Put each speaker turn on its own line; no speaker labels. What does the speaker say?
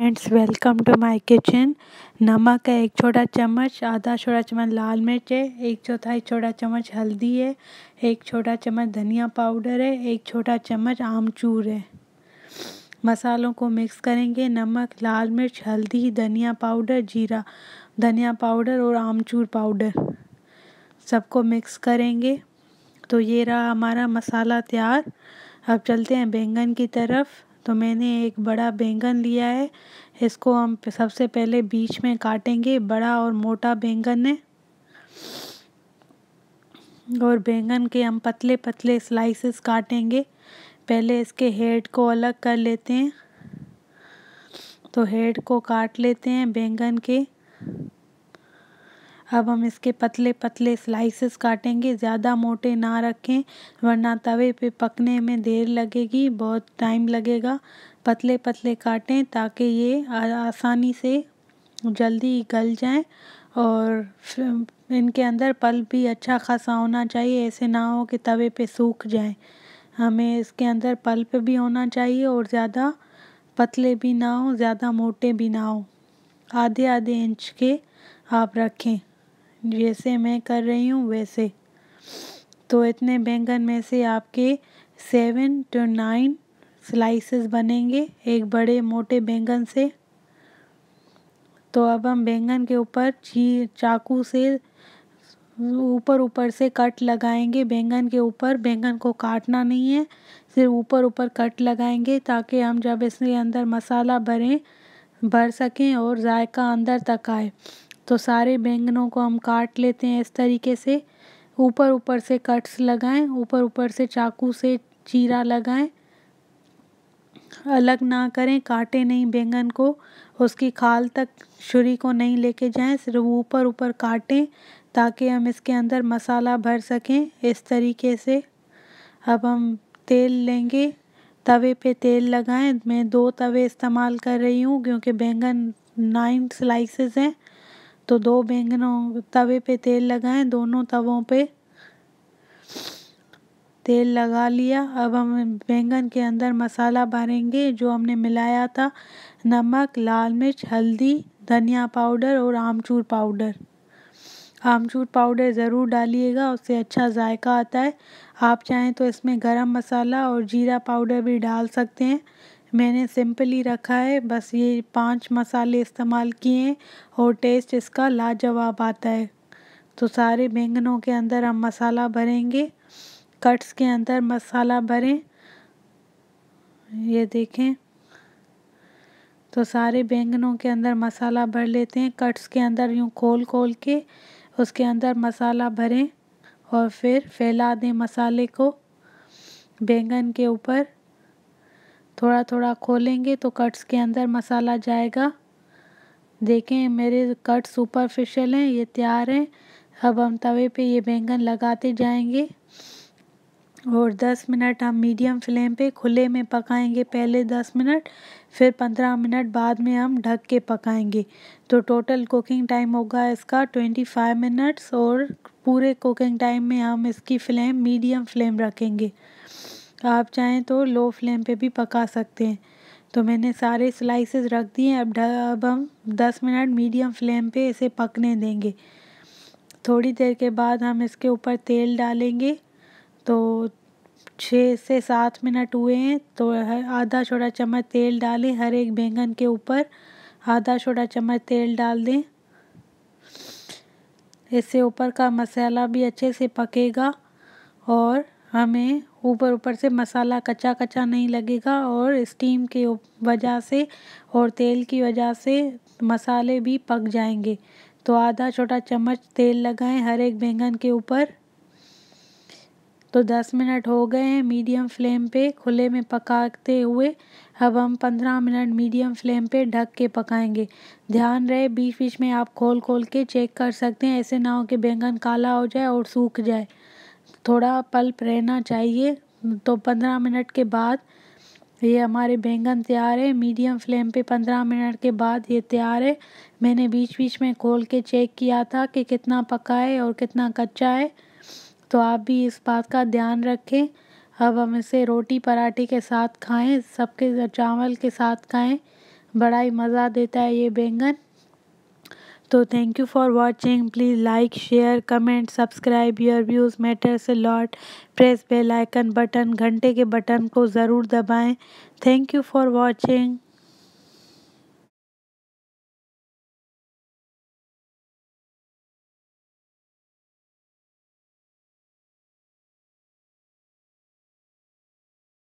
friends welcome to my kitchen नमक है एक छोटा चम्मच आधा छोटा चम्मच लाल मिर्च है एक चौथाई छोटा चम्मच हल्दी है एक छोटा चम्मच धनिया पाउडर है एक छोटा चम्मच आमचूर है मसालों को मिक्स करेंगे नमक लाल मिर्च हल्दी धनिया पाउडर जीरा धनिया पाउडर और आमचूर पाउडर सबको मिक्स करेंगे तो ये रहा हमारा मसाला तैयार अब चलते हैं बैंगन की तरफ तो मैंने एक बड़ा बैंगन लिया है इसको हम सबसे पहले बीच में काटेंगे बड़ा और मोटा बैंगन है और बैंगन के हम पतले पतले स्लाइसेस काटेंगे पहले इसके हेड को अलग कर लेते हैं तो हेड को काट लेते हैं बैंगन के अब हम इसके पतले पतले स्लाइसेस काटेंगे ज़्यादा मोटे ना रखें वरना तवे पे पकने में देर लगेगी बहुत टाइम लगेगा पतले पतले काटें ताकि ये आसानी से जल्दी गल जाएं और इनके अंदर पल भी अच्छा खासा होना चाहिए ऐसे ना हो कि तवे पे सूख जाएं हमें इसके अंदर पल्प भी होना चाहिए और ज़्यादा पतले भी ना हो ज़्यादा मोटे भी ना हो आधे आधे इंच के आप रखें जैसे मैं कर रही हूँ वैसे तो इतने बैंगन में से आपके सेवन टू नाइन स्लाइसेस बनेंगे एक बड़े मोटे बैंगन से तो अब हम बैंगन के ऊपर ची चाकू से ऊपर ऊपर से कट लगाएंगे बैंगन के ऊपर बैंगन को काटना नहीं है सिर्फ ऊपर ऊपर कट लगाएंगे ताकि हम जब इसके अंदर मसाला भरें भर सकें और जायका अंदर तक आए तो सारे बैंगनों को हम काट लेते हैं इस तरीके से ऊपर ऊपर से कट्स लगाएं ऊपर ऊपर से चाकू से चीरा लगाएं अलग ना करें काटे नहीं बैंगन को उसकी खाल तक छुरी को नहीं लेके जाएं सिर्फ ऊपर ऊपर काटें ताकि हम इसके अंदर मसाला भर सकें इस तरीके से अब हम तेल लेंगे तवे पे तेल लगाएं मैं दो तवे इस्तेमाल कर रही हूँ क्योंकि बैंगन नाइन स्लाइसेस हैं तो दो बैंगनों तवे पे तेल लगाएं दोनों तवों पे तेल लगा लिया अब हम बैंगन के अंदर मसाला भरेंगे जो हमने मिलाया था नमक लाल मिर्च हल्दी धनिया पाउडर और आमचूर पाउडर आमचूर पाउडर ज़रूर डालिएगा उससे अच्छा जायका आता है आप चाहें तो इसमें गरम मसाला और जीरा पाउडर भी डाल सकते हैं मैंने सिंपल ही रखा है बस ये पांच मसाले इस्तेमाल किए हैं और टेस्ट इसका लाजवाब आता है तो सारे बैंगनों के अंदर हम मसाला भरेंगे कट्स के अंदर मसाला भरें ये देखें तो सारे बैंगनों के अंदर मसाला भर लेते हैं कट्स के अंदर यूँ खोल खोल के उसके अंदर मसाला भरें और फिर फैला दें मसाले को बैंगन के ऊपर थोड़ा थोड़ा खोलेंगे तो कट्स के अंदर मसाला जाएगा देखें मेरे कट सुपरफिशियल हैं ये तैयार हैं अब हम तवे पे ये बैंगन लगाते जाएंगे और 10 मिनट हम मीडियम फ्लेम पे खुले में पकाएंगे पहले 10 मिनट फिर 15 मिनट बाद में हम ढक के पकाएंगे तो टोटल कुकिंग टाइम होगा इसका 25 मिनट्स और पूरे कुकिंग टाइम में हम इसकी फ्लेम मीडियम फ्लेम रखेंगे आप चाहें तो लो फ्लेम पे भी पका सकते हैं तो मैंने सारे स्लाइसेस रख दिए अब अब हम दस मिनट मीडियम फ्लेम पे इसे पकने देंगे थोड़ी देर के बाद हम इसके ऊपर तेल डालेंगे तो छः से सात मिनट हुए हैं तो आधा छोटा चम्मच तेल डालें हर एक बैंगन के ऊपर आधा छोटा चम्मच तेल डाल दें इससे ऊपर का मसाला भी अच्छे से पकेगा और हमें ऊपर ऊपर से मसाला कच्चा कच्चा नहीं लगेगा और स्टीम के वजह से और तेल की वजह से मसाले भी पक जाएंगे तो आधा छोटा चम्मच तेल लगाएं हर एक बैंगन के ऊपर तो दस मिनट हो गए हैं मीडियम फ्लेम पे खुले में पकाते हुए अब हम पंद्रह मिनट मीडियम फ्लेम पे ढक के पकाएंगे ध्यान रहे बीच बीच में आप खोल खोल के चेक कर सकते हैं ऐसे ना हो कि बैंगन काला हो जाए और सूख जाए थोड़ा पल्प रहना चाहिए तो पंद्रह मिनट के बाद ये हमारे बैंगन तैयार है मीडियम फ्लेम पे पंद्रह मिनट के बाद ये तैयार है मैंने बीच बीच में खोल के चेक किया था कि कितना पका है और कितना कच्चा है तो आप भी इस बात का ध्यान रखें अब हम इसे रोटी पराठे के साथ खाएं सबके चावल के साथ खाएं बड़ा ही मज़ा देता है ये बैंगन तो thank you for watching please like share comment subscribe your views matters lot press bell icon button घंटे के बटन को ज़रूर दबाएं थैंक यू फॉर वॉचिंग